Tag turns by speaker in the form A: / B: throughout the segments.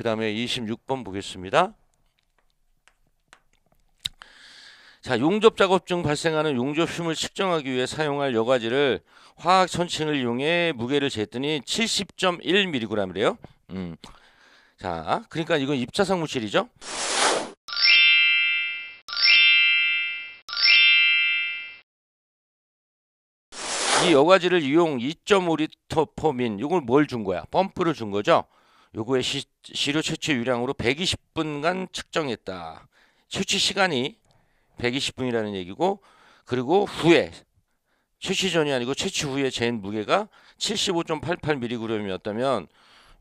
A: 그 다음에 26번 보겠습니다. 자, 용접 작업 중 발생하는 용접 힘을 측정하기 위해 사용할 여과지를 화학 천칭을 이용해 무게를 쟀더니 70.1mg이래요. 음. 자, 그러니까 이건 입자성 물질이죠. 이 여과지를 이용 2.5리터 민 이걸 뭘 준 거야? 펌프를 준 거죠. 요거의 시, 료 채취 유량으로 120분간 측정했다. 채취 시간이 120분이라는 얘기고 그리고 후에 채취 전이 아니고 채취 후에 잰 무게가 75.88mg이었다면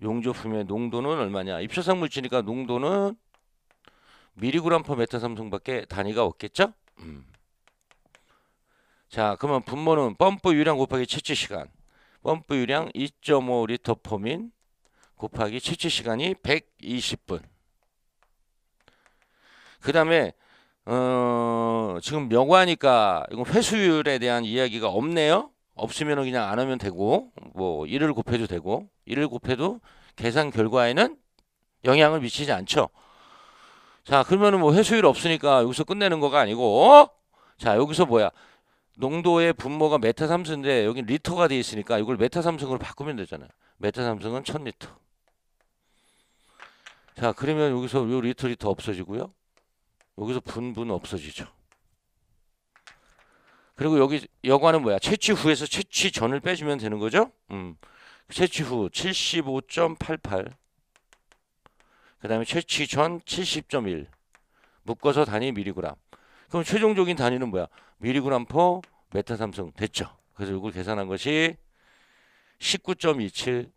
A: 용접품의 농도는 얼마냐? 입소성 물질이니까 농도는 미리그램퍼메타삼성밖에 단위가 없겠죠? 음. 자, 그러면 분모는 펌프 유량 곱하기 채취 시간. 펌프 유량 2.5리터 폼인 곱하기 채취 시간이 120분. 그 다음에 어, 지금 명화니까 이건 회수율에 대한 이야기가 없네요. 없으면 그냥 안 하면 되고 뭐 1을 곱해도 되고 1을 곱해도 계산 결과에는 영향을 미치지 않죠. 자 그러면은 뭐 회수율 없으니까 여기서 끝내는 거가 아니고 어? 자 여기서 뭐야 농도의 분모가 메타 삼승인데 여기 리터가 돼 있으니까 이걸 메타 삼승으로 바꾸면 되잖아요. 메타 삼승은 1000리터. 자, 그러면 여기서 요 리터리 터 없어지고요. 여기서 분분 없어지죠. 그리고 여기 여과는 뭐야? 채취 후에서 채취 전을 빼주면 되는 거죠. 음. 채취 후 75.88. 그다음에 채취 전 70.1. 묶어서 단위 미리그램. 그럼 최종적인 단위는 뭐야? 미리그램 퍼 메타 삼성 됐죠. 그래서 이걸 계산한 것이 19.27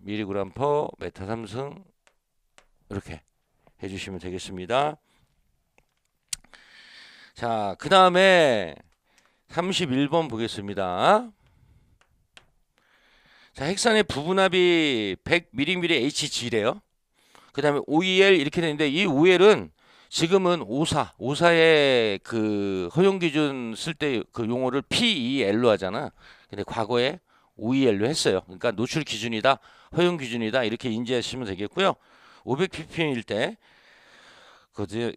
A: 미리그램퍼 메타 삼승 이렇게 해주시면 되겠습니다. 자, 그 다음에 31번 보겠습니다. 자, 핵산의 부분압이 100mm의 HG래요. 그 다음에 OEL 이렇게 되는데 이 OEL은 지금은 오사, 오사의 그 허용 기준 쓸 때 그 용어를 PEL로 하잖아. 근데 과거에 OEL로 했어요. 그러니까 노출 기준이다, 허용 기준이다 이렇게 인지하시면 되겠고요. 500ppm일 때 그제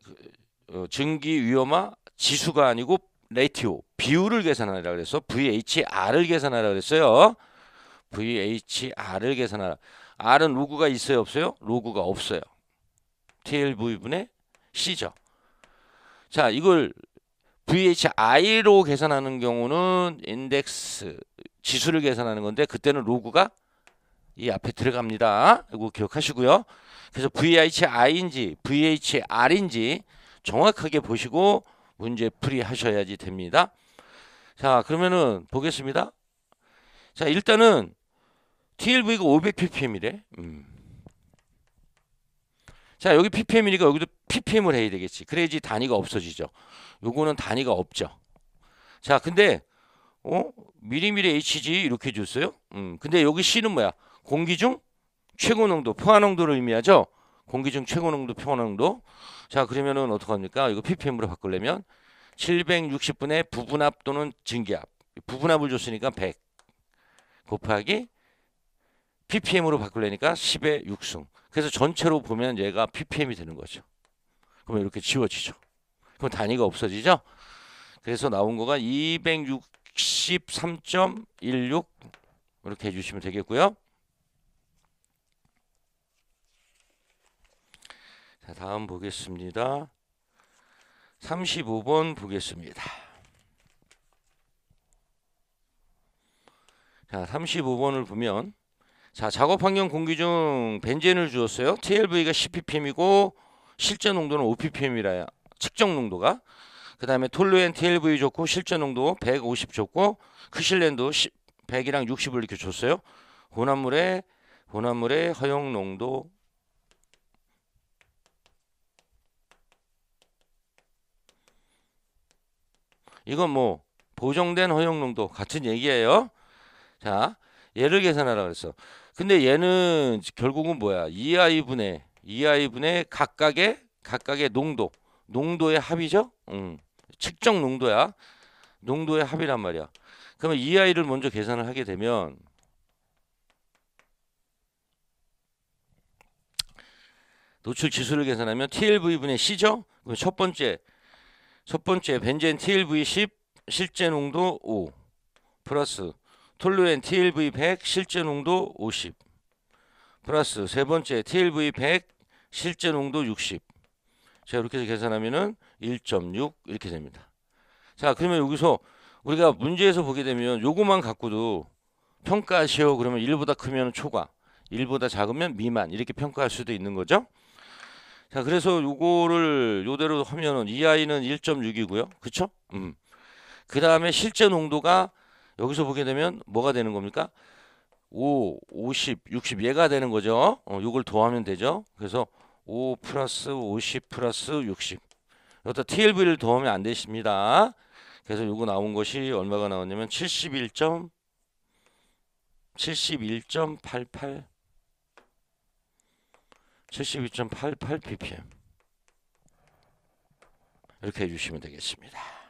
A: 어, 증기 위험화 지수가 아니고 레이티오 비율을 계산하라 그래서 VHR을 계산하라 그랬어요. VHR을 계산하라. R은 로그가 있어요, 없어요? 로그가 없어요. TLV분의 C죠. 자, 이걸 VHI로 계산하는 경우는 인덱스 지수를 계산하는 건데 그때는 로그가 이 앞에 들어갑니다. 이거 기억하시고요. 그래서 VHI인지 VHR인지 정확하게 보시고 문제 풀이하셔야지 됩니다. 자 그러면은 보겠습니다. 자 일단은 TLV가 500ppm이래. 음. 자 여기 ppm이니까 여기도 ppm을 해야 되겠지. 그래야지 단위가 없어지죠. 요거는 단위가 없죠. 자 근데 어? 미리미리 HG 이렇게 줬어요. 음, 근데 여기 C는 뭐야? 공기 중 최고 농도, 평화 농도를 의미하죠. 공기 중 최고 농도, 평화 농도. 자, 그러면은 어떡합니까? 이거 ppm으로 바꾸려면 760분의 부분압 또는 증기압. 부분압을 줬으니까 100 곱하기 ppm으로 바꾸려니까 10의 6승. 그래서 전체로 보면 얘가 ppm이 되는 거죠. 그러면 이렇게 지워지죠. 그럼 단위가 없어지죠. 그래서 나온 거가 2 6 0 63.16 이렇게 해주시면 되겠고요. 자, 다음 보겠습니다. 35번 보겠습니다. 자, 35번을 보면 자, 작업 환경 공기 중 벤젠을 주었어요. TLV가 10ppm이고 실제 농도는 5ppm이라야 측정 농도가 그 다음에 톨루엔 TLV 줬고 실전 농도 150 줬고 크실렌도 10, 0이랑 60을 이렇게 줬어요. 혼합물에 혼합물의 허용 농도 이건 뭐 보정된 허용 농도 같은 얘기예요. 자, 얘를 계산하라 그랬어. 근데 얘는 결국은 뭐야? EI 분의 EI 분의 각각의 각각의 농도 농도의 합이죠. 음. 측정 농도야. 농도의 합이란 말이야. 그러면 이 아이를 먼저 계산을 하게 되면 노출 지수를 계산하면 TLV분의 C죠? 그럼 첫 번째 첫 번째 벤젠 TLV 10 실제 농도 5 플러스 톨루엔 TLV 100 실제 농도 50 플러스 세 번째 TLV 100 실제 농도 60 제가 이렇게 해서 계산하면은 1.6 이렇게 됩니다. 자, 그러면 여기서 우리가 문제에서 보게 되면 요거만 갖고도 평가하시오 그러면 1보다 크면 초과, 1보다 작으면 미만 이렇게 평가할 수도 있는 거죠. 자, 그래서 요거를 요대로 하면은 이 아이는 1.6이고요. 그쵸? 음. 그다음에 실제 농도가 여기서 보게 되면 뭐가 되는 겁니까? 5, 50, 60 얘가 되는 거죠. 어, 요걸 더하면 되죠. 그래서 5 플러스 50 플러스 60 이것도 TLV를 더하면 안 되십니다. 그래서 요거 나온 것이 얼마가 나왔냐면 7 1 71.88 72.88 bpm 이렇게 해주시면 되겠습니다.